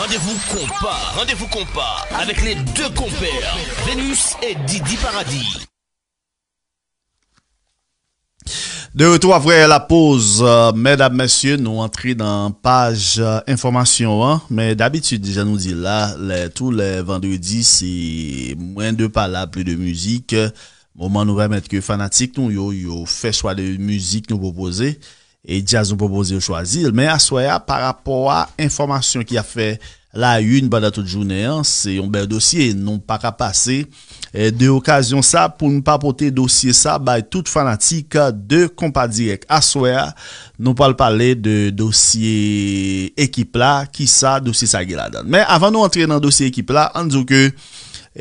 Rendevou kompa, rendevou kompa, avèk lè dè komper, Vénus et Didi Paradis. De retour avrè la pose, euh, mèdame, mèsyè, nou entri dans page euh, informasyon an, mè d'habitude, jè nou di la, tout lè vendredi, sè mwen dè pala, plè dè müzik, mouman nou vè mèt kè fanatik, nou yo yo fè chwa dè müzik nou vòposey, E dja zon proposi yo chwazil. Men aswaya, par rapport a informasyon ki a fe la yun, ba da tout jounen, se yon bel dosye, non pa ka pase de okasyon sa, pou nou pa apote dosye sa, bay tout fanatika de kompa direk. Aswaya, nou pal pale de dosye ekip la, ki sa dosye sa giladan. Men avan nou antre nan dosye ekip la, anzouke,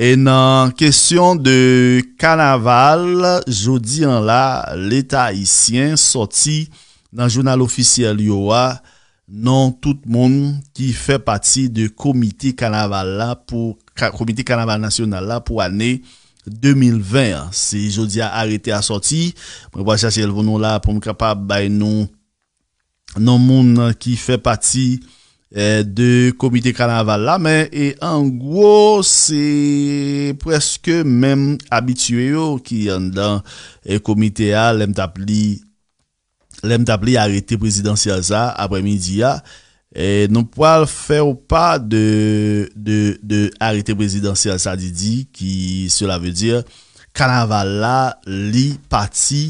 en nan kesyon de kanaval, jodi an la, le ta isyen soti, nan jounal ofisyel yo a, nan tout moun ki fe pati de komite kanaval la pou, komite kanaval nasyonal la pou ane 2020. Se jodi a arete a soti, mwen wajache el vounon la pou mwen kapab bay nou nan moun ki fe pati eh, de komite kanaval la, men, e en gwo, se preske men abitue yo ki yon dan eh, komite a, lem tap li lèm tabli arete prezidansi aza apre midi ya, e, nou pwal fè ou pa de arete prezidansi aza didi, ki sè la vè dir, kan aval la li pati,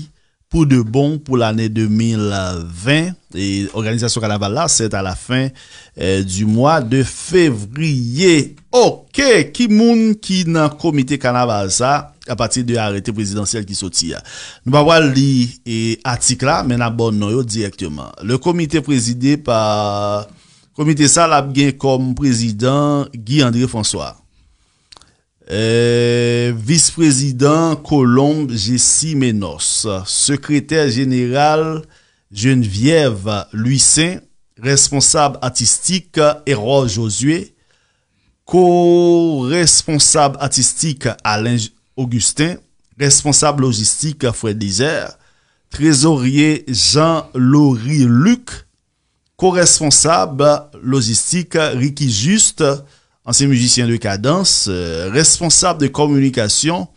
Pou de bon pou l'anè 2020, e organizasyon kanaval la, set a la fin euh, du mwa de fevriye. Ok, ki moun ki nan komite kanaval sa, apati de arete prezidansyel ki soti ya. Nou pa wali et atik la, men abon noyo direktman. Le komite prezide pa komite sa lab gen kom prezident Guy-André François. Euh, vice-président Colombe Jessie Menos, secrétaire général Geneviève Lucin, responsable artistique Héro Josué, co-responsable artistique Alain Augustin, responsable logistique Fred Désert, trésorier Jean-Laurie Luc, co-responsable logistique Ricky Juste, Anse moujisyen de kadans, euh, responsable de komunikasyon,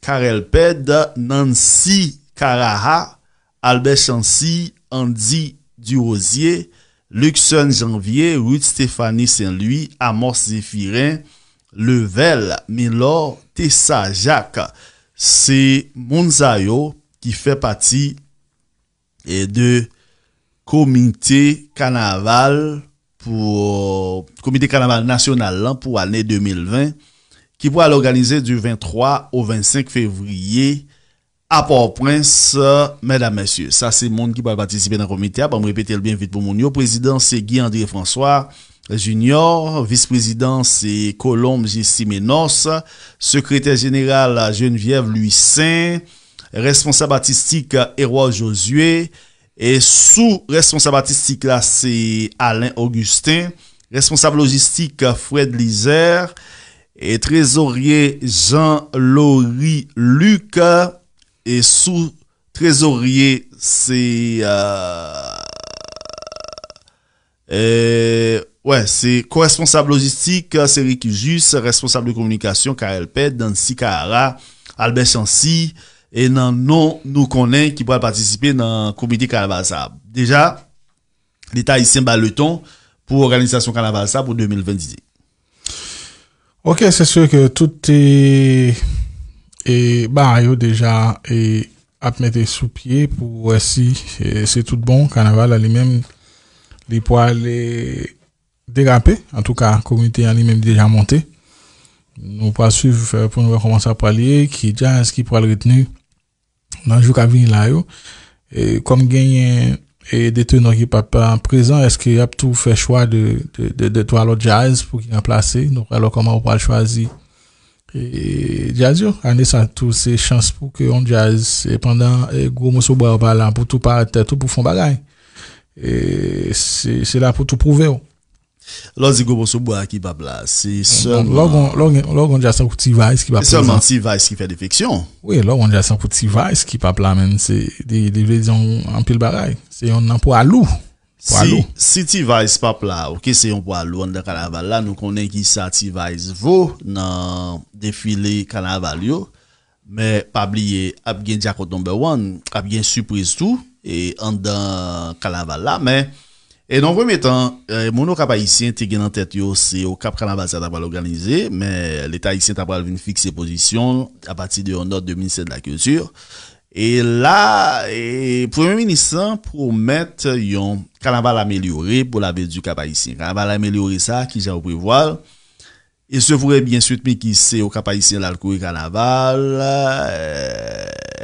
Karel Ped, Nancy Karaha, Albert Chancy, Andy Duosier, Luxon Janvier, Ruth Stéphanie Saint-Louis, Amos Zéphirin, Le Vel, Milor, Tessa Jacques. Se Mounzayo ki fè pati euh, de komite kanaval. pour le comité carnaval national pour l'année 2020 qui va l'organiser du 23 au 25 février à Port-au-Prince, mesdames, messieurs. Ça, c'est le monde qui va participer dans le comité. Je me répéter le bien vite pour mon Le Président, c'est Guy-André François. Junior, vice-président, c'est Colombe Simenos, secrétaire général Geneviève Saint. responsable artistique Héroïs Josué, et sous responsable artistique là, c'est Alain Augustin, responsable logistique Fred Lizer. et trésorier Jean-Laurie Luc et sous trésorier c'est euh, ouais, c'est co-responsable logistique c'est Ricky Jus, responsable de communication Karel Ped, Dancy Kahara, Albert Chancy, E nan nou nou konen ki pou al patisipi nan komite kanaval sab. Deja, l'Etat yi semba le ton pou organizasyon kanaval sab ou 2020. Ok, se sè ke tout e bar yo deja ap mette sou piye pou wè si euh, se tout bon kanaval alimèm li pou al dégapè. An tou ka, komite alimèm dija montè. Nou pou asif pou nou rekomanse ap palye ki djan eski pou al retenu. Nanjou ka vin la yo, e kom genyen e dete nou ki pa pa an prezan, eske ap tou fe chwa de to alo jazz pou ki an plase, nou alo koman ou pa chwazi e, jazz yo. Ane sa tou se chans pou ki an jazz, e pandan e gwo monsou bwa ou pa lan pou tou pa tetou pou fon bagay. E se la pou tou pouve yo. Lo zi gopon sou bo a ki papla, se seman... Logon, logon, logon jasankou ti vayz ki papla. Se seman ti vayz ki fe defeksyon. Ouye, logon jasankou ti vayz ki papla men, se de vezyon anpil baray. Se yon anpou alou, anpou alou. Si ti vayz papla, ouke se yon anpou alou an de kanaval la, nou konen ki sa ti vayz vo nan defile kanaval yo. Me pabliye ap gen jakot number one, ap gen surprise two, e an dan kanaval la, men... Et non vwem etan, moun nou kapa isyen te gen an tèt yo se yo kap kanaval sa tabal organizye, men l'Etat isyen tabal vwene fik se posisyon a pati de yon not de minister de la culture. Et la, pou mwen minister pou met yon kanaval amelyore pou la ve du kapa isyen. Kanaval amelyore sa ki jan wopre voal. E se vwoure bien sut mi ki se yo kapa isyen lal kouye kanaval.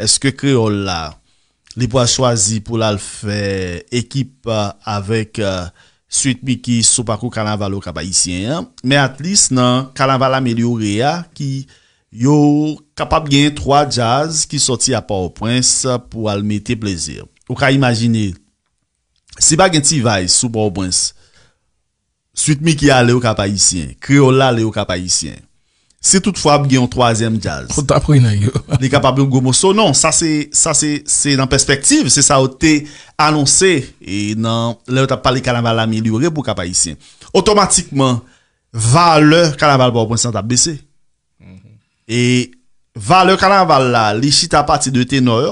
Eske euh, kreol la? Li pou a chwazi pou lal fè ekip euh, avèk euh, suit miki sou pakou kananval ou kapayisyen. Mè atlis nan kananval amelyore a ki yo kapap gen 3 jazz ki soti a pa ou prins pou almete plezir. Ou ka imagine, se bagen ti vay sou pa ou prins, suit miki ale ou kapayisyen, kreola ale ou kapayisyen. Se tout fwa ap gen yon 3èm jaz. Fout ap prou yon ay yo. Ne kap ap yon gomo so. Non, sa se, sa se, se nan perspektiv. Se sa o te anonsè. E nan, le yo tap pale kanaval la amelyorè pou kapayisyen. Otomatikman, vale kanaval ba ou pwensan tap bese. E, vale kanaval la, li chi tap pati de tenorè,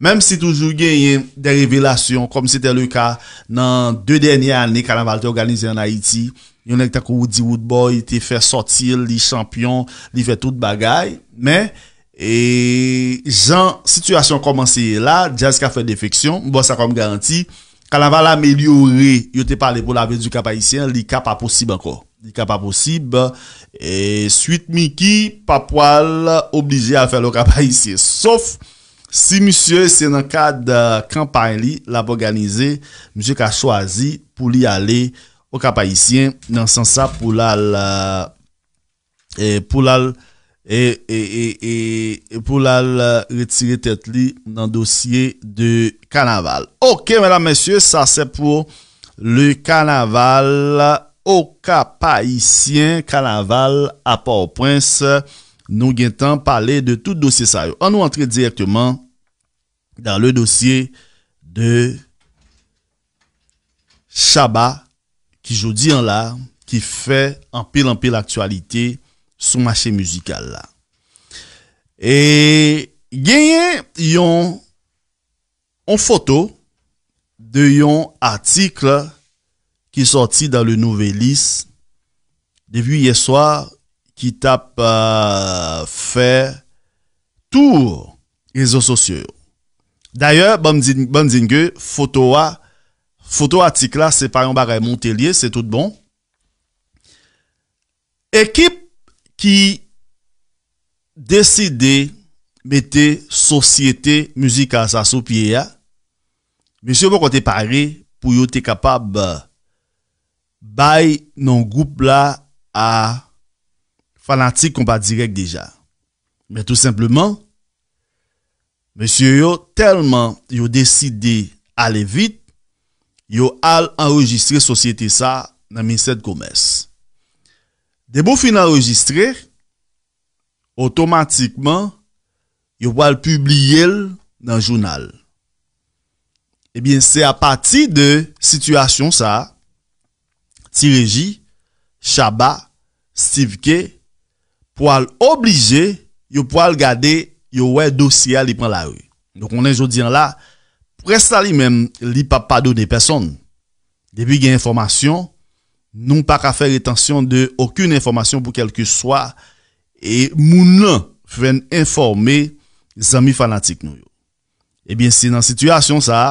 Mem si toujou gen yon de revelasyon kom si te le ka nan 2 denye ane kanan val te organize an Haiti. Yon nek ta kou Woody Woodboy te fe sotil, li champyon, li fe tout bagay. Men, e jan situasyon komanse la, jazz ka fe defeksyon. Mbo sa kom garanti. Kanan val amelyore, yo te pale pou la ve du kapayisyen, li ka pa posib anko. Li ka pa posib. E, suite Mickey, pa poal oblige a fe lo kapayisyen. Sof, Si misye se nan kade kampan li, la pou ganize, misye ka chwazi pou li ale o kapayisyen nan san sa pou la retire tet li nan dosye de kanaval. Ok, mèdame, mèsyye, sa se pou le kanaval o kapayisyen, kanaval a pa ou prince, Nou gen tan pale de tout dosye sa yo. An nou antre direktman dan le dosye de Shaba ki jodi an la ki fe anpil anpil aktualite sou mache musikal la. E genyen yon an foto de yon atik ki sorti dan le nouvelis devu yeswa ki tap euh, fè tou ezo sosyo. D'ayè, bon zin gè, fotowa, fotowa tik la, se payan barè Montelier, se tout bon. Ekip ki deside metè sosyete müzik asasopye ya, misyo mwen kote parè, pou yo te kapab euh, bay nan goup la a fanatik kon pa direk deja. Men tout simplement, monsye yo telman yo deside ale vit, yo al enregistre sosyete sa nan minister de komers. Debo fin enregistre, otomatikman, yo wal publie l nan jounal. Ebyen, se apati de sitwasyon sa, Tireji, Chaba, Steve K., pou al oblije yo pou al gade yo wè dosye li pran la wè. Donk mwen en jodi an la, presta li men li pa padou de peson. Debi gen informasyon, nou pa ka fè retensyon de okun informasyon pou kelke swa, e moun nan fèn informe zami fanatik nou yo. Ebyen, eh si nan situasyon sa,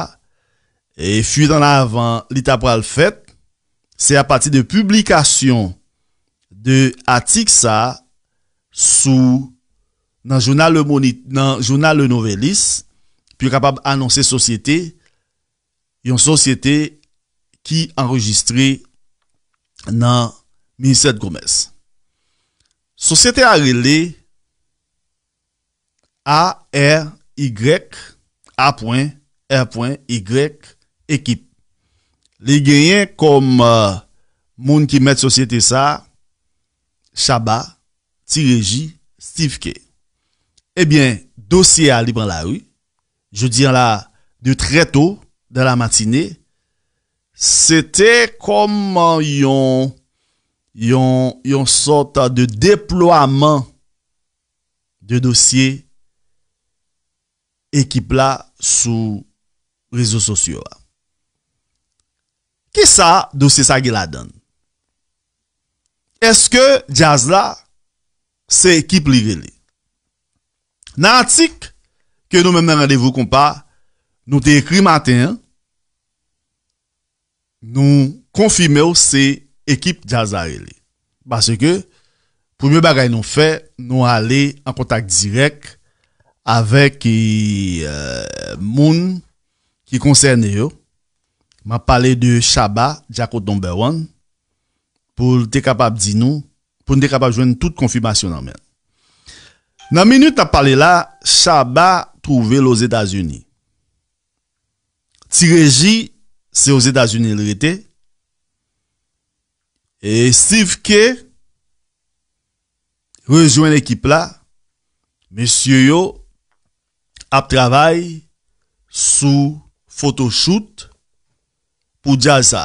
e fuy nan avan li tap pral fèt, se apati de publikasyon de atik sa, sou nan jounal le novellis, pi kapab anonsè sosyete, yon sosyete ki anregistre nan 17 Gomes. Sosyete a rele a, r, y, a.r.y ekip. Li genyen kom moun ki met sosyete sa, chaba, si reji Steve K. Ebyen, dosye a li pran la ou, je di an la, de tre to, de la matine, se te koman yon, yon, yon sota de deplouaman de dosye ekip la sou rezo sosyo la. Ki sa dosye sa ge la dan? Eske, jaz la, se ekip li vele. Nan atik ke nou mè mè radevou kompa, nou te ekri maten, nou konfime ou se ekip dja zarele. Basè ke, pou mè bagay nou fe, nou ale an kontak direk avèk e, e, moun ki konsen yo. Ma pale de Chaba, Djakot No. 1, pou te kapap di nou pou nou dey kapap jwen tout konfirmasyon nan men. Nan minute ap pale la, Shaba touvel os Etats-Unis. Ti reji, se os Etats-Unis lreté, e Steve K, rejwen ekip la, mesye yo, ap travay, sou, fotoshout, pou Jalsa.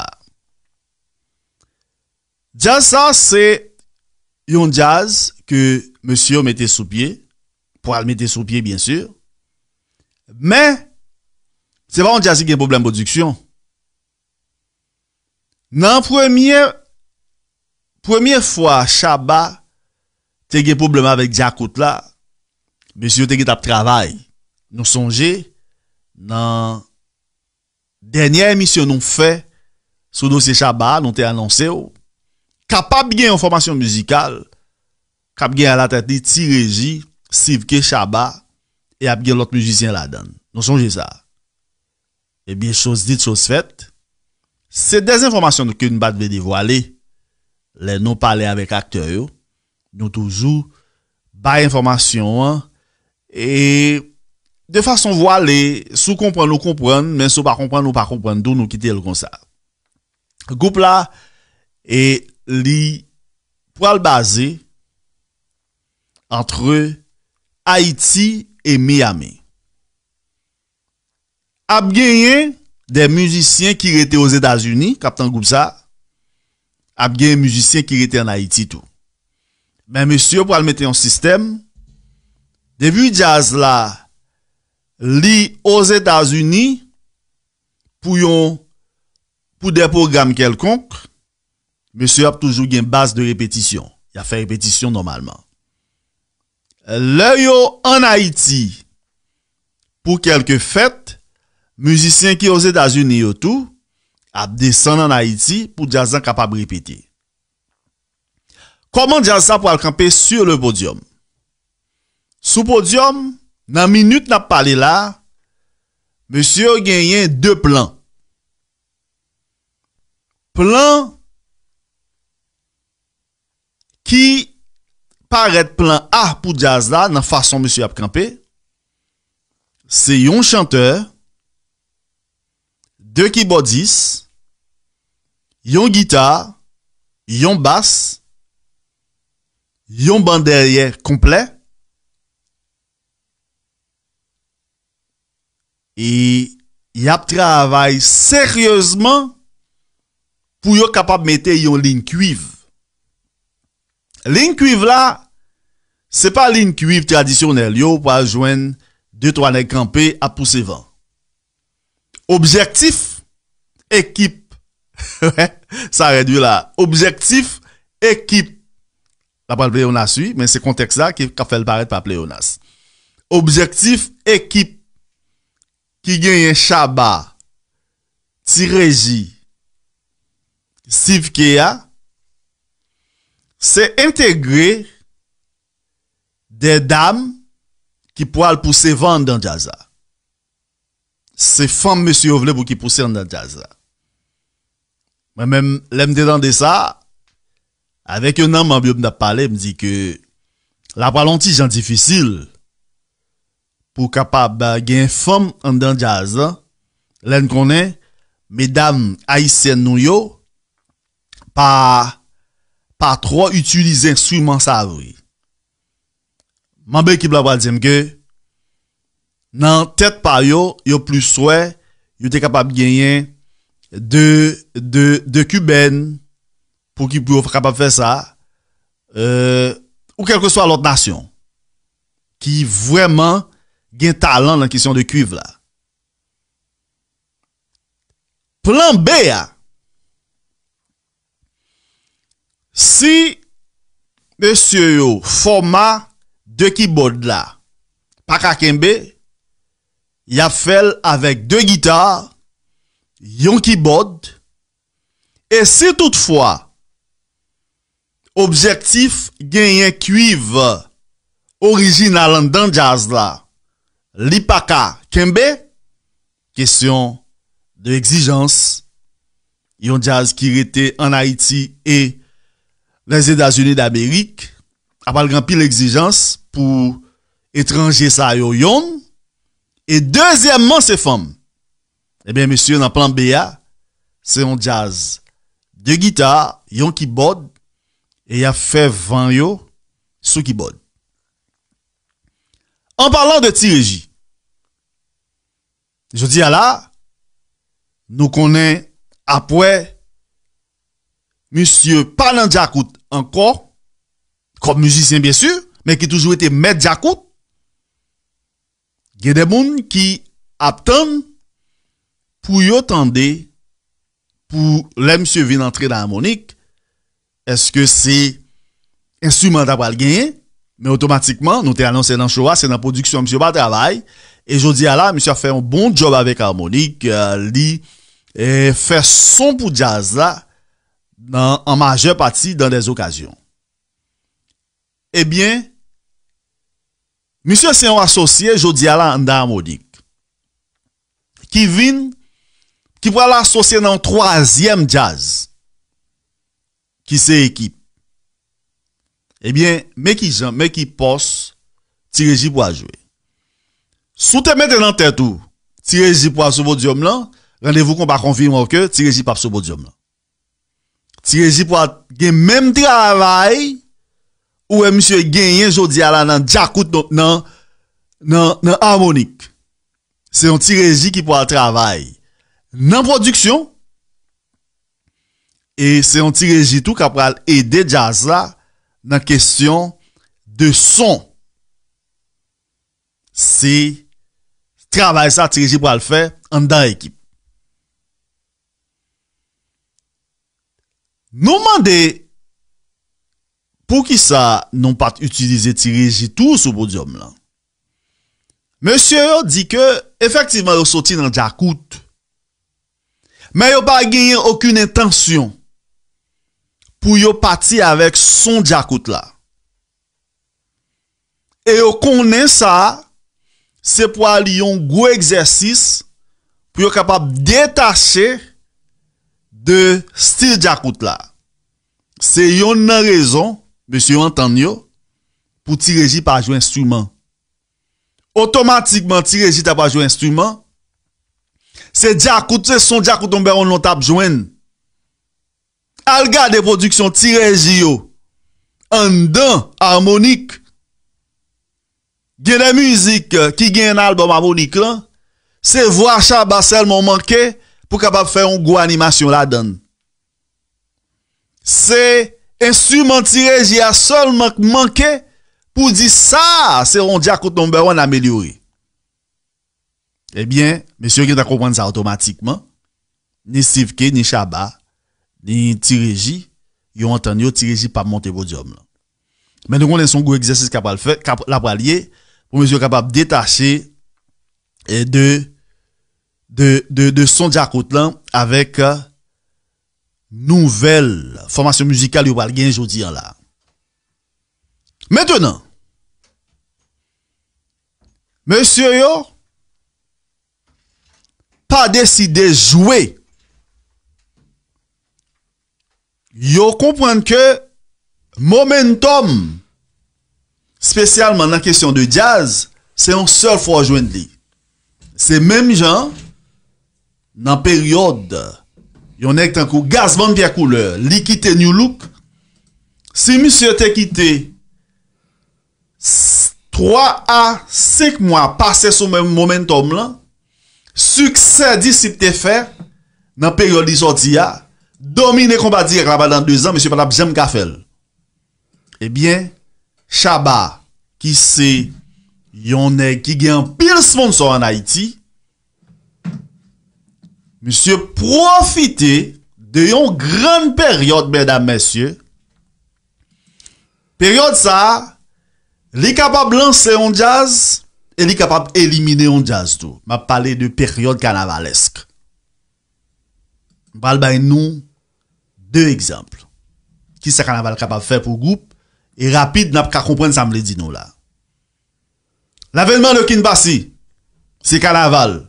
Jalsa se, un jazz que monsieur mettait sous pied, pour le mettre sous pied, bien sûr. Mais, c'est pas un jazz qui a un problème de production. Nan première, première fois, Chabat, te un problème avec Jakout là, monsieur te gen tap travail. Nous songeons. dans dernière émission nous fait, sur dossier Chabat, nous t'ai annoncé, oh. ka pa bi gen yon formasyon muzikal, ka bi gen alatati ti reji, sivke, shaba, e ap gen lot muzisyen la dan. Non sonje sa. E bi, chos dit, chos fet, se dezinformasyon nou ke nou bat be devoyale, le nou pale avek akteyo, nou toujou, baye informasyon, e de fason voyale, sou kompren nou kompren, men sou pa kompren nou pa kompren, nou nou kite yon konsar. Goup la, e, li pou al baze antre Haiti et Miami. Ab genye de müzisyen ki rete o Zedazuni, kapten Goubza, ab genye müzisyen ki rete an Haiti tou. Men mèsyou pou al mette yon sistem, de vi jazz la li o Zedazuni pou yon pou de program kelkonk, Monsi yo ap toujou gen bas de repetisyon. Ya fe repetisyon normalman. Le yo an Haiti. Pou kelke fèt, mousisyen ki ose da zi ni yo tou, ap desen an Haiti pou dja zan kapab repeti. Koman dja zan pou al kampe sur le podyom? Sou podyom, nan minute nap pale la, monsi yo gen yen de plan. Plan, Ki paret plan ar pou jaz la nan fason monsi ap kampe, se yon chanteur, de kibodis, yon gita, yon bas, yon banderier komple, e yap travay seryosman pou yo kapap mette yon lin kuiv. Lin kuiv la, se pa lin kuiv tradisyonel. Yo pou a jwen 2-3 nek kampe apousevan. Objektif, ekip. Sa redw la. Objektif, ekip. La pa pleyonas yi, men se konteks la ki ka fel paret pa pleyonas. Objektif, ekip. Ki genye chaba. Ti reji. Siv ke ya. c'est intégrer des dames qui pourraient pousser vendre dans jazz. Ces femmes, monsieur pour qui pousser dans jazz. Moi-même, l'aime de ça, avec un homme en m'a parlé, me dit que la palontie est difficile pour capable une femme en dans jazz. qu'on connaît mesdames haïtiennes nous pas Patro utilize ensuyman sa avri. Manbe ki blabal djem ge, nan tet payo, yo pluswe, yo te kapab genyen de kuben, pou ki pou yo kapab fe sa, euh, ou kelke so alot nasyon, ki vweman gen talent nan kisyon de kuiv la. Plan B a, Si monsye yo forma de kibod la, paka kembe, ya fel avèk de gita, yon kibod, e se toutfwa, objektif genyen kuiv, orijinalan dan jazz la, li paka kembe, kesyon de egzijans, yon jazz ki rete an Haiti e Mali. les États-Unis d'Amérique a pas grand pile exigence pour étranger ça yo et deuxièmement ces femmes Eh bien monsieur dans plan BA c'est un jazz de guitare yon qui et y a fait 20 yo sous qui en parlant de Tiréji, je dis à là nous connaît après Monsie parlant jakout ankor, kom mousisyen biesu, men ki toujou ete med jakout, gen de moun ki aptan pou yo tende pou le monsie vin antre nan harmonik, eske se ensu manda pal genye, men otomatikman, nou te anonsen nan chowa, sen nan prodiksyon monsie bat travay, e jodi ala, monsie a fe yon bon job avek harmonik, li, e euh, fe son pou jazz la, dans, en majeure partie dans des occasions. Eh bien, monsieur c'est un associé, je dis à la qui vient, qui va l'associer dans le troisième jazz, qui c'est équipe. Eh bien, mais qui j'en, mais qui poste, pour jouer. Sous te mettez dans tête tout, tirez-y pour ce podium là, rendez-vous qu'on va confirmer que Tireji pas ce podium là. Si pourra gagner le même travail, ou M. Gagné, je à la Djakout, dans non harmonique. C'est un petit qui pourra travailler dans production. Et c'est un petit tout qui pourra aider Jaza dans la question de son. C'est travail ça, Régis pourra le faire en dans l'équipe. Nou mande pou ki sa nou pati utilize ti reji tou sou podyom lan. Monsye yo di ke efektivman yo soti nan djakout. Men yo pa genyen okun intansyon pou yo pati avek son djakout la. E yo konen sa se pou aliyon gwe egzersis pou yo kapab detache de style Jacout là, c'est une raison, monsieur Antonio, pour tirer par jouer instrument. Automatiquement, tirer t'as pas jouer instrument. C'est Jacout, c'est son Jacout on on t'a joindre. Alga de production tiré yo. En dan harmonique. Gen musique euh, qui gagne un album harmonique là. C'est voix basel seulement manqué pou kapap fè yon gwo animasyon la dan. Se, ensu man tireji a sol manke, pou di sa, se yon diakot nombe wan amelyori. Ebyen, mèsyon ki yon akopan sa otomatikman, ni Sivke, ni Chaba, ni tireji, yon anten yo tireji pa mante vodyom la. Mènyon kon lè son gwo eksersis kapal fè, kapal la pralye, pou mèsyon kapap detache e de de, de, de son avec euh, nouvelle formation musicale yo je aujourd'hui là. Maintenant, monsieur yo pas décidé de jouer. Yo comprendre que momentum spécialement dans la question de jazz, c'est un seule fois joindre. C'est même genre nan peryode yonèk tan kou, gazman vya koule, li ki te nyoulouk, se msye te ki te, 3 a 5 mwa, pase sou momentum lan, suksè di si te fè, nan peryode di sotiya, domine kon ba di, raba dan 2 an, msye patap jem kafel. Ebyen, eh Shaba, ki se yonèk, ki gen pil sponsor an Haiti, mi se profite de yon gran peryode, mèdame, mèsyè. Peryode sa, li kapap lanse yon jazz, e li kapap elimine yon jazz do. Ma pale de peryode kanavalesk. Bal bay nou, de ekzamp. Ki se kanaval kapap fe pou goup, e rapid, nap ka kompwen sa mle di nou la. La venman de kin basi, se kanaval,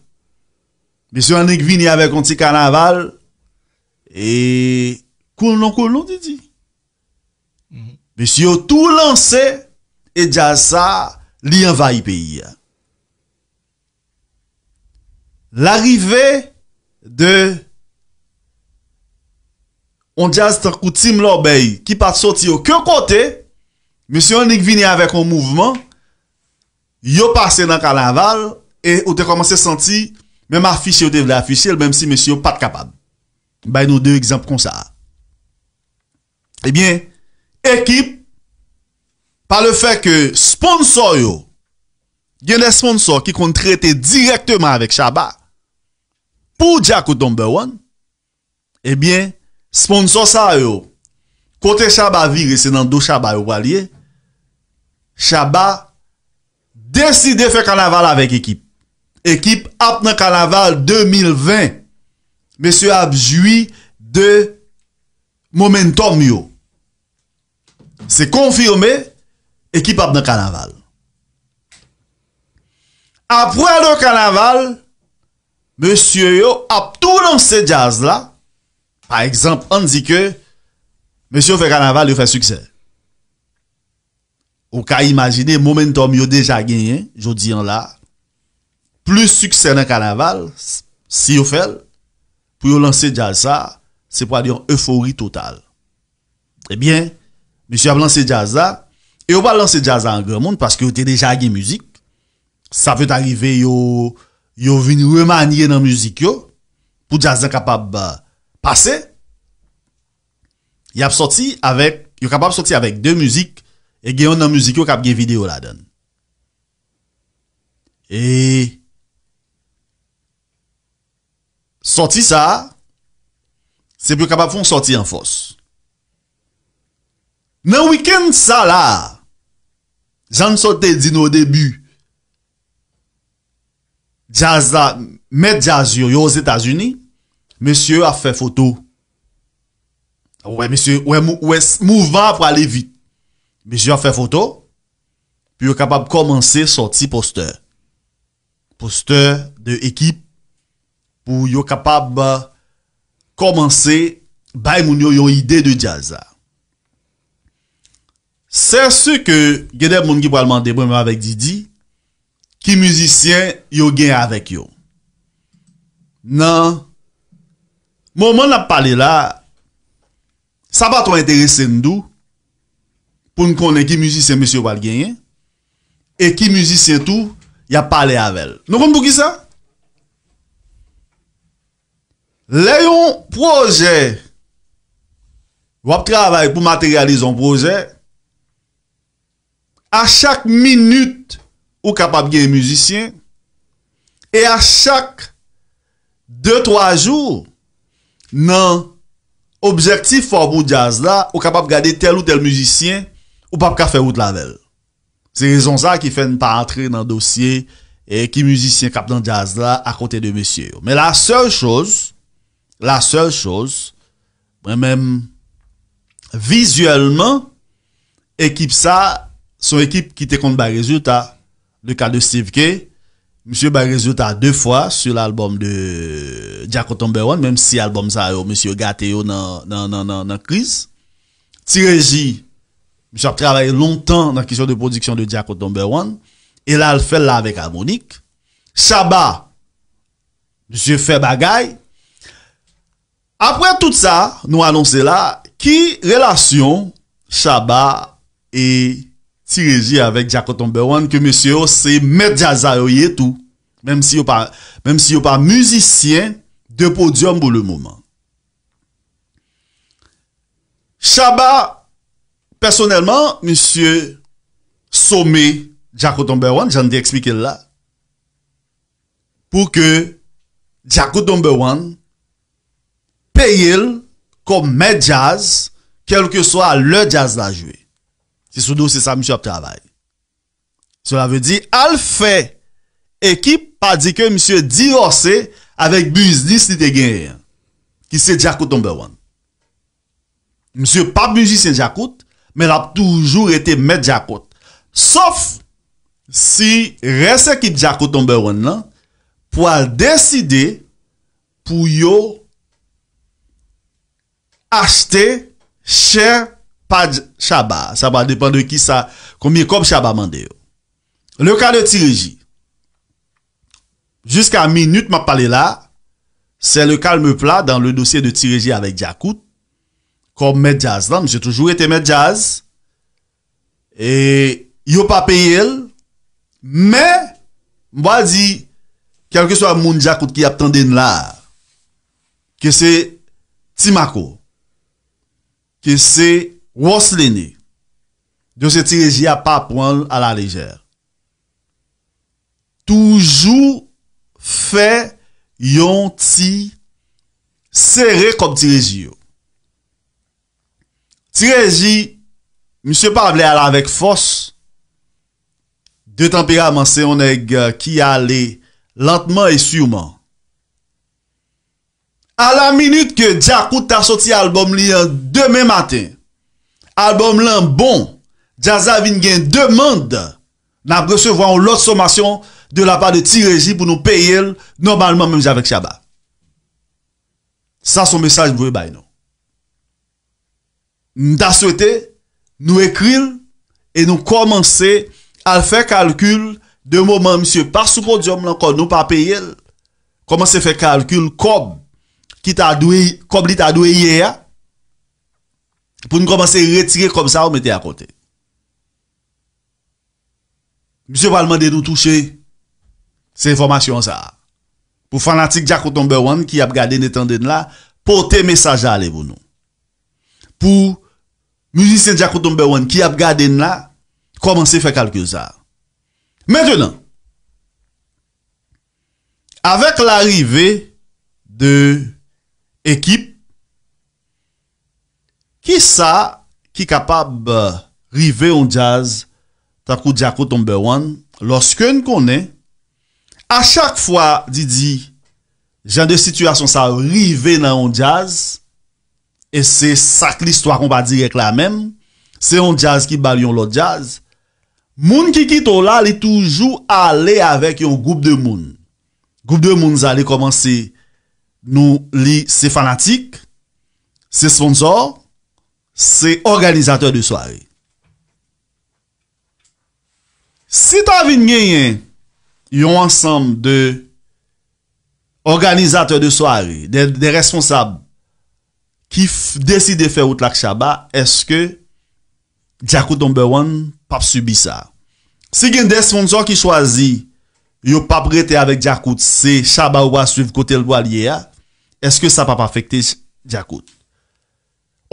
Mr. Yannick vini avèk an ti kanaval, e koun non koun non didi. Mr. Mm-hmm. Yon tou lanse, e dja sa li an vayi peyi. L'arive de an dja sa takoutim lor bey, ki pat soti yo, ke kote, Mr. Yannick vini avèk an mouvment, yon pase nan kanaval, e ou te komanse santi, mèm afishye ou te vle afishye, mèm si mèm si ou pat kapab. Bay nou dèy exemple kon sa a. Ebyen, eh ekip, pa le fè ke sponsor yo, genè sponsor ki kontre te direktman avèk Shaba, pou Jack o number one, ebyen, eh sponsor sa yo, kote Shaba viri se nan do Shaba yo walyè, Shaba, deside fè kanaval avèk ekip. ekip ap nan kanaval 2020, mese abjoui de momentom yo. Se konfirme, ekip ap nan kanaval. Apre an nan kanaval, mese yo ap tou nan se jaz la, pa ekzamp, an di ke, mese yo fe kanaval yo fe sukse. Ou ka imagine, momentom yo deja genyen, jodi an la, plus suksen nan kanaval, si yo fel, pou yo lanse jazza, se pou adyon eufori total. Ebyen, eh misyo ap lanse jazza, yo pa lanse jazza an gwen moun, paske yo te deja agen müzik, sa ve t'arive yo, yo vin remanye nan müzik yo, pou jazza kapab euh, pase, yo kapab soti avèk de müzik, e genyon nan müzik yo kapge video la den. E... Soti sa, se pou yon kapap foun soti an fos. Nan wikend sa la, jan sote dino debu. Dja zan, met dja zyon yon os Etasuni, mesye a fe foto. Ouwe, mesye, ouwe, ouwe, mouvan pou ale vit. Mesye a fe foto, pou yon kapap komanse soti poster. Poster de ekip. pou yo kapab uh, komanse bay moun yo yon ide de jazza. Se se ke gede moun ki pralman de pou mwen avèk Didi, ki müzisyen yo gen avèk yo. Nan, moun moun ap pale la, sa pa ton interese ndou, pou m konen ki müzisyen mèsyo val gen, e ki müzisyen tou, ya pale avèl. Nou kon moun pou ki sa? Lè yon proje wap travay pou materialize yon proje a chak minute ou kapap gen müzisyen e a chak 2-3 jour nan objektif fòm ou jazla ou kapap gade tel ou tel müzisyen ou pap kafe ou tlavel. Se rezon sa ki fèn pa antre nan dosye e ki müzisyen kap nan jazla akote de mèsyè yo. Mè la sèl chòz la sèl chòz, mwen mèm, vizuellement, ekip sa, son ekip ki te kont Baresu ta, le ka de Steve K, msè Baresu ta dè fwa, sè l'albòm de Jack O'Tomber One, mèm si l'albòm sa yo msè gâte yo nan kriz, ti reji, msè ap travay lontan nan kizò de prodiksyon de Jack O'Tomber One, e la l fè l la vek a Monique, Shaba, msè fè bagay, msè fè bagay, apwè tout sa, nou anonsè la, ki relasyon Chabat et Tireji avèk Djako Tombewan ke monsye o se medja zayoye tout, mèm si yo pa mèm si yo pa müzisyen de podyom pou le mouman. Chabat, personèlman, monsye somè Djako Tombewan, jan di eksplike la, pou ke Djako Tombewan yil kom met jaz kel ke swa le jaz la jwe. Se sou nou se sa msye ap trabay. Se la ve di, al fe ekip pa di ke msye di orse avek biznis li te genyen. Ki se djakout onbe wan. Msye pa biznis se djakout, men ap toujou ete met djakout. Sof si rese ki djakout onbe wan la, pou al deside pou yo Ache te chè pa chaba. Sa ba depande ki sa komi kom chaba mande yo. Le kal de ti reji. Juska a minute ma pale la. Se le kal me pla dan le dosye de ti reji avèk Jakout. Kom Medjaz lan. Jè toujou ete Medjaz. E yo pa peye el. Me. Mwa di. Kelke so a moun Jakout ki ap tende n la. Ke se. Timako. ki se wos lene, yo se Tireji a pa pran ala lejer. Toujou fe yon ti sere kop Tireji yo. Tireji, mse pa vle ala vek fos, de tempiraman se yon ek ki ale lantman e syouman. A la minute ke Djakou ta soti albom li yon euh, demen maten, albom lan bon, Dja Zavin gen demande nan presevwa ou lot sommasyon de la pa de Tireji pou nou peye el normalman menm javek Shaba. Sa son mesaj mwwe bay nou. Nda swete, nou ekril, e nou komanse al fe kalkul de mouman msye pasupo diom lan kon nou pa peye el, komanse fe kalkul kob qui t'a doué, comme il t'a doué hier, pour nous commencer à retirer comme ça, on mettait à côté. Monsieur Valmande, nous toucher ces informations ça. Pour fanatique Jaco Number One qui a gardé Netanyahu là, portez message à aller pour nous. Pour musicien Jaco Number One qui a gardé là, commencez à faire quelque chose. Maintenant, avec l'arrivée de Ekip, ki sa ki kapab euh, rive yon jaz, takou diakou tombe wan, loske yon konen, a chak fwa di di, jan de situasyon sa rive nan yon jaz, e se sak l'istwa kon pa direk la men, se yon jaz ki balyon lor jaz, moun ki kitola li toujou ale avek yon goup de moun. Goup de moun zale komanse Nou li se fanatik, se sponsor, se organizatèr de souari. Si ta vin genyen yon ansanm de organizatèr de souari, de responsab ki deside fe out lak chaba, eske Jakout No. 1 pap subi sa. Si gen de sponsor ki chwazi, yon pap rete avèk Jakout, se chaba ouwa suiv kote lwa liye a. Eske sa pa pafekte diakout?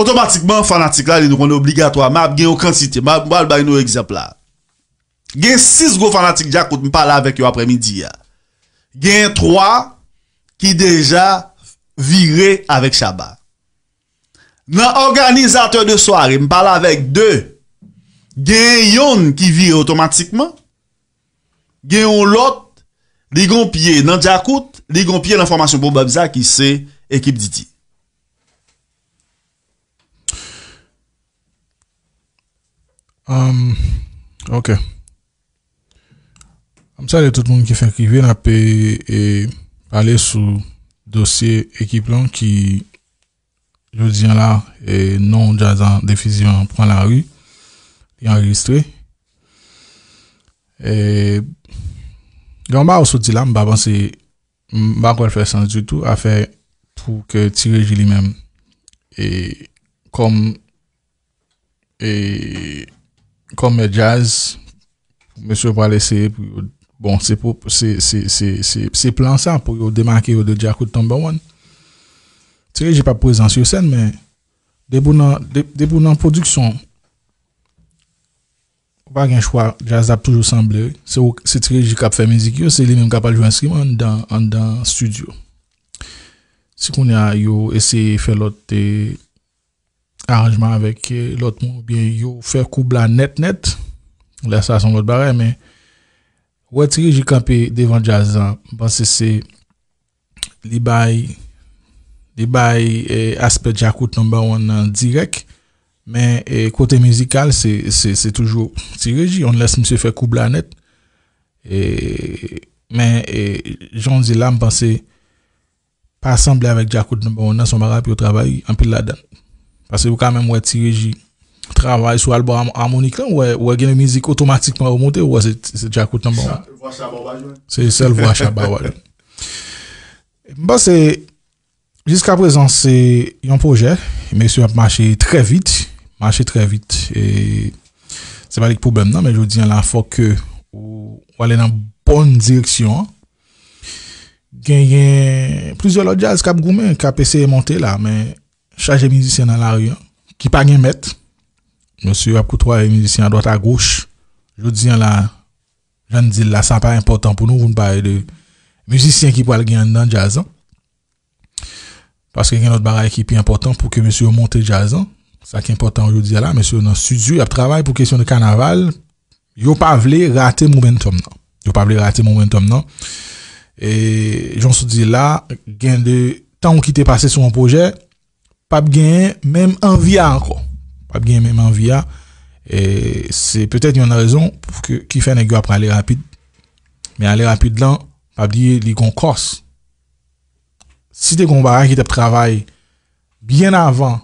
Otomatikman fanatik la li nou konen obligatoa. Mab gen yo kansite. Mab mbal bay nou ekzemplar. Gen 6 go fanatik diakout mpala avek yo apremidia. Gen 3 ki deja vire avek shabar. Nan organizatör de soare mpala avek 2. Gen yon ki vire otomatikman. Gen yon lot li gompye nan diakout. ligon piye l'informasyon pou Babzak, ki se ekip Didi. Um, ok. Am sa, de tout moun ki fèk kivè, la pe e pale sou dosye ekip lan ki joudi yon la, e non jazan defizi yon pran la ru, yon registre. E, Ganba ou sou dilan, mba ban se ekip Ma kon fè sens du tout a fè pou ke tire jili men. E kom e jaz, mè sou pa lè bon, se, bon se plan sa pou yo demarke yo de Jakout No. 1. Tire jè pa prezant sur sen, mè debounan produksyon. Ba gen chwa, jazap toujou sanble, se ti rejik ap fe mizik yo, se li menm kapal jou inskriman an dan studio. Si kounen yo esye fe lote euh, aranjman avèk euh, lote moun, bien yo fe koubla net net, ou la sa son lote bare, men, wè ti rejik ap devan jazap, ba se se li bay euh, aspet jakout namba wè nan direk, Mais côté musical, c'est toujours Tirigi. On laisse M. Blanet. Mais j'en dis là, je pense que pas ensemble avec Jacout Couton. On a son mari et travailler travaille un peu là-dedans. Parce que quand même, Tirigi travaille sur l'album harmonique. ou a une musique automatiquement remontée. C'est Jacout Couton. C'est le seul voix à c'est Jusqu'à présent, c'est un projet. Mais a marché très vite marcher très vite. Et c'est pas le problème, non, mais je dis dis, la faut que vous allez dans la bonne direction, il y a plusieurs autres jazz qui ont essayé de monter là, mais chargé musicien dans la rue, hein, qui pas de mettre. Monsieur Apoutoua est musicien à droite à gauche. Je dis, là, dis, là, ça pas important pour nous, vous ne parlez de musicien qui pourrait gagner dans le jazz. Hein. Parce qu'il y a une autre qui est important pour que monsieur monte le jazz. Hein. Sa ki important yo di ala. Mese yo nan suju ap travay pou kesyon de karnaval. Yo pa vle rate momentum nan. Yo pa vle rate momentum nan. E jonsou di la. Gende tan ou ki te pase sou an proje. Pape genye menm an via anko. Pape genye menm an via. E se petet yon an rezon pou ki fene gyo apre ale rapide. Me ale rapide lan. Pape di li gon kors. Si te kon baran ki te ap travay. Bien avan.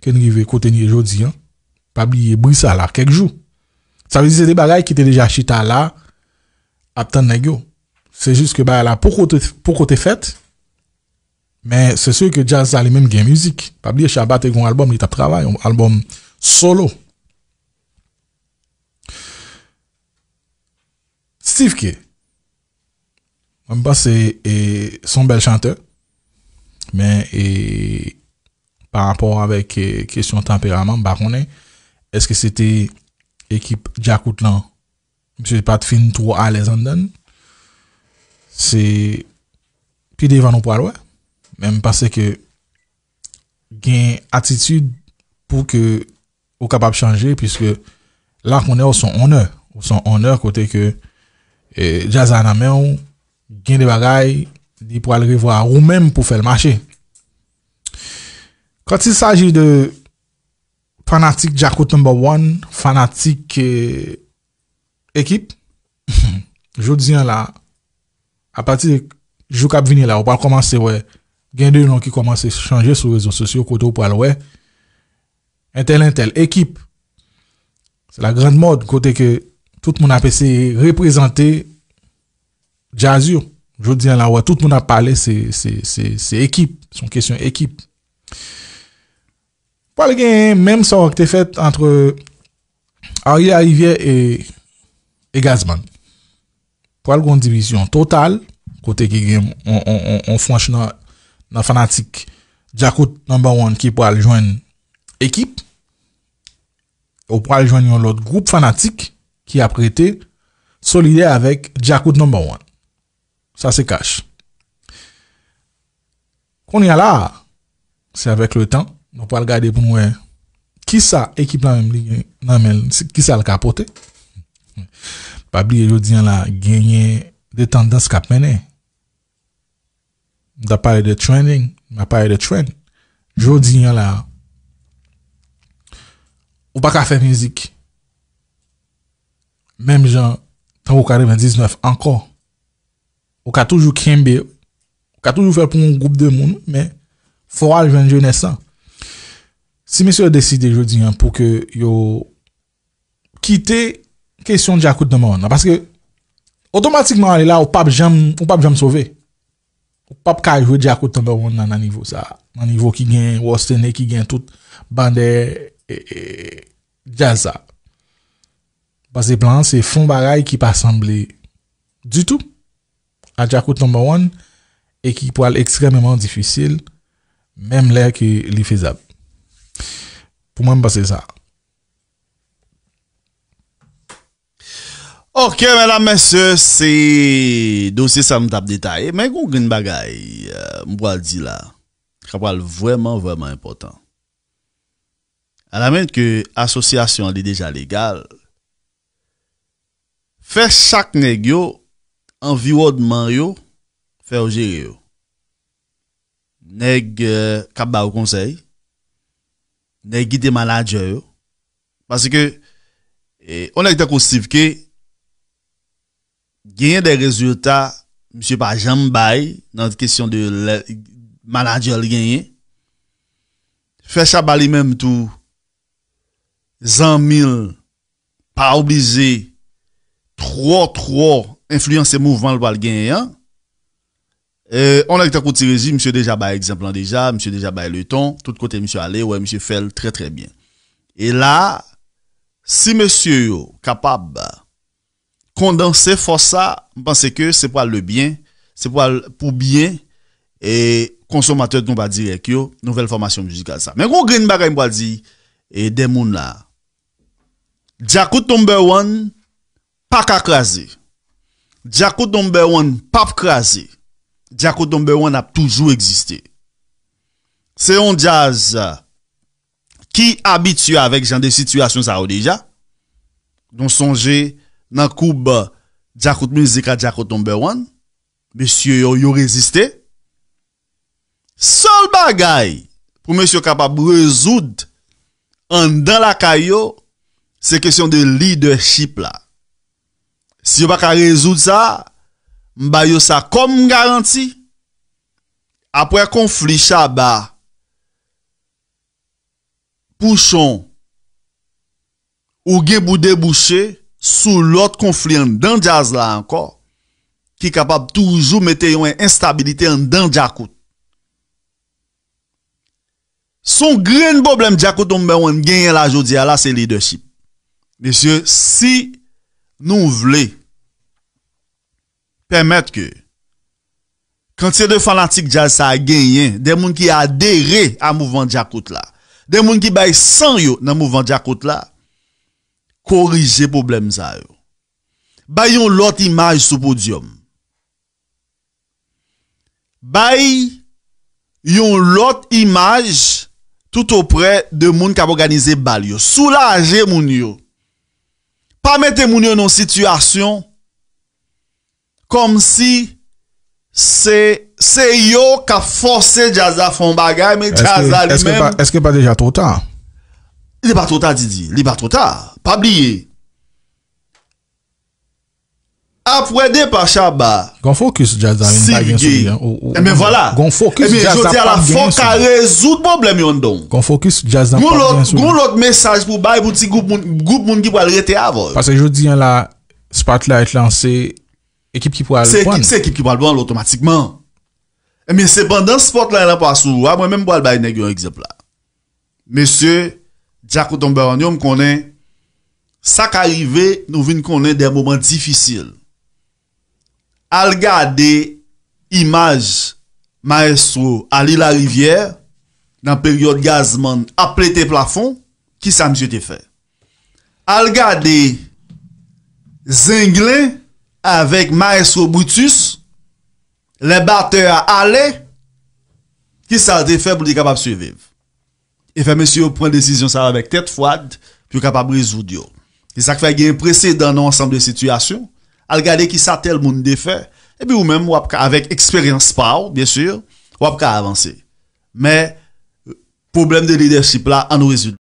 que nous arrivons côté aujourd'hui, hein? pas oublier à là, quelques jours. Ça veut dire que c'est des bagages qui étaient déjà chita là, à temps négo C'est juste que bah là, pour côté, pour côté mais c'est sûr que jazz a les mêmes gains musique. Pas oublier Shabbat et un album, il travail, un album solo. Steve K. pas pa c'est son bel chanteur. mais et Par rapport avek eh, kesyon temperament Bakounen, eske sete Ekip Jakoutlan Mse Patfin, Toua, Lezenden Se Pi devan ou pwa lwe Mem pase ke Gen atitude Pou ke ou kapap Change, piske lakonè ou son Honneur, ou son honneur kote ke eh, Jazaname ou Gen de bagay Di pwa lrevo a ou menm pou fel mache Kwa ti saji de fanatik Jako No. 1, fanatik ekip, joud diyan la, apati jou kap vini la, ou pral komanse wey, gen de yon ki komanse chanje sou rezon sosyo koto ou pral wey, entel entel, ekip, se la grand mod kote ke tout moun apese reprezenti jazur, joud diyan la, wè, tout moun apale se ekip, son kesyon ekip. Po al gen menm sa akte fèt antre Arye Ayivye e Gazman Po al gon divisyon total kote ki gen on fwansh nan fanatik Jakout No. 1 ki po al jwen ekip ou po al jwen yon lot group fanatik ki apre te solide avèk Jakout No. 1 sa se kache kon yon la se avèk le tan nou pa l gade pou nou e, ki sa ekip la men li, nan men, ki sa l kapote, pa bli yo diyan la, genye, detandas kap mene, mda pa e de training, mda pa e de train, yo diyan la, ou pa ka fe mizik, menm jan, ta wakare 29, anko, ou ka toujou kembe, ou ka toujou fe pou moun goup de moun, men, fwa al jenje nesan, Si misyo yo deside yo diyan pou ke yo kite kesyon Jakout No. 1. Paske otomatikman alè la ou pap jam sove. Ou pap ka jwe Jakout No. 1 nan nanivou sa. Nanivou ki gen Wasteney, ki gen tout Bande et Jazza. Basè plan se fon bagay ki pa asemble du tout a Jakout No. 1. E ki pou al ekstrememan difisil. Mem lè ki li fezab. pou mwen mpase sa ok mwen euh, la mwen se se dosye sa mtap detay mwen goun goun bagay mpwa di la kwa pral vweman vweman important a la men ke asosyasyon li deja legal fe chak neg yo anviwodman yo fe oje yo neg kap euh, ba o konsey Nè gite manajè yo. Paske, onè gite konstifke, genye de rezultat, msè pa jambay, nan kèsyon de manajè yo genye, fè chabali mèm tou, zan mil, pa obize, tro tro, influense mouvman lwa lgenye yo, Euh, on akit akouti reji, msye deja baye exemplan deja, msye deja baye le ton, tout kote msye ale, wè msye fel, tre tre bien. E la, si msye yo kapab kondansè fò sa, mpense ke se pou al le bien, se pou al pou bien, e konsomatèd nou ba direk yo, nouvel fòmasyon msye di kal sa. Men kou green bagay mbo al di, e demoun la, diakout tombe wan, pak akrazi. Diyakout tombe wan, pap krazi. Jaco Number One a toujours existé. C'est un jazz qui habitue avec genre des situations ça déjà. Donc songez dans Koub Jaco musique à Jaco Number One. Monsieur yo, yo résisté. Seul bagaille pour monsieur capable résoudre en dans la caillou, c'est question de leadership là. Si vous pas résoudre ça, mba yo sa kom garantie après conflit chaba pouchon, ou gen bou debouche, sou lot conflit en dan jaz la capable ki kapab toujou mette yon instabilité en dan jakout. Son grand problème jakout ou mbe wan genye la jodi ala se leadership. Messieurs, si nous vle, permettre que quand c'est de fanatiques jazz ça a gagné, des gens qui adhéré à mouvement Jacoute là, des gens qui baillent sans yo dans mouvement Jacoute là, corriger problème ça yo. l'autre image sur podium. Baillons yon l'autre image tout auprès de monde qui a organisé bal yo. Soulager moun yo. Pas mettre moun yo dans situation comme si c'est se yo a force Jaza fon bagay, pas Jaza li que pas déjà trop tard Il n'est pas trop tard Didi. Li pa tro ta. Pas bliye. Apwede pa chaba. Gon fokus Jaza. Sirge. Mais voilà. Gon eh Je Jaza. à la fois la ka rezout le problème don. Gon fokus Jaza. Gon lot message pour bay pou petit groupe moun ki pou al rester avant. Pase que la, spat la ekip ki pou albouan. Se ekip ki pou albouan, l'automatikman. E mi se bandan spot la, yon an pa sou, mwen mèm pou albouan, yon ekip la. Mese, Jako Tomberan, yon m konen, sa ka yive, nou vin konen, den moumen difisil. Al ga de, imaj, maestro, Ali Larivier, nan peryode gazman, apre te plafon, ki sa mse te fe. Al ga de, zengle, zengle, Avèk Maestro Boutus, lè batè a alè, ki sa de fè pou di kapab suiviv. E fè mèsy yo pren de zizyon sa avèk tèt fwad, pi yo kapab rizvou diyo. E sak fè gen presè dan an ansamb de sityasyon, al gade ki sa tel moun de fè, epi ou mèm wap ka avèk eksperyans pa ou, biensur, wap ka avansè. Mè, poublem de liderchip la an ou rezultat.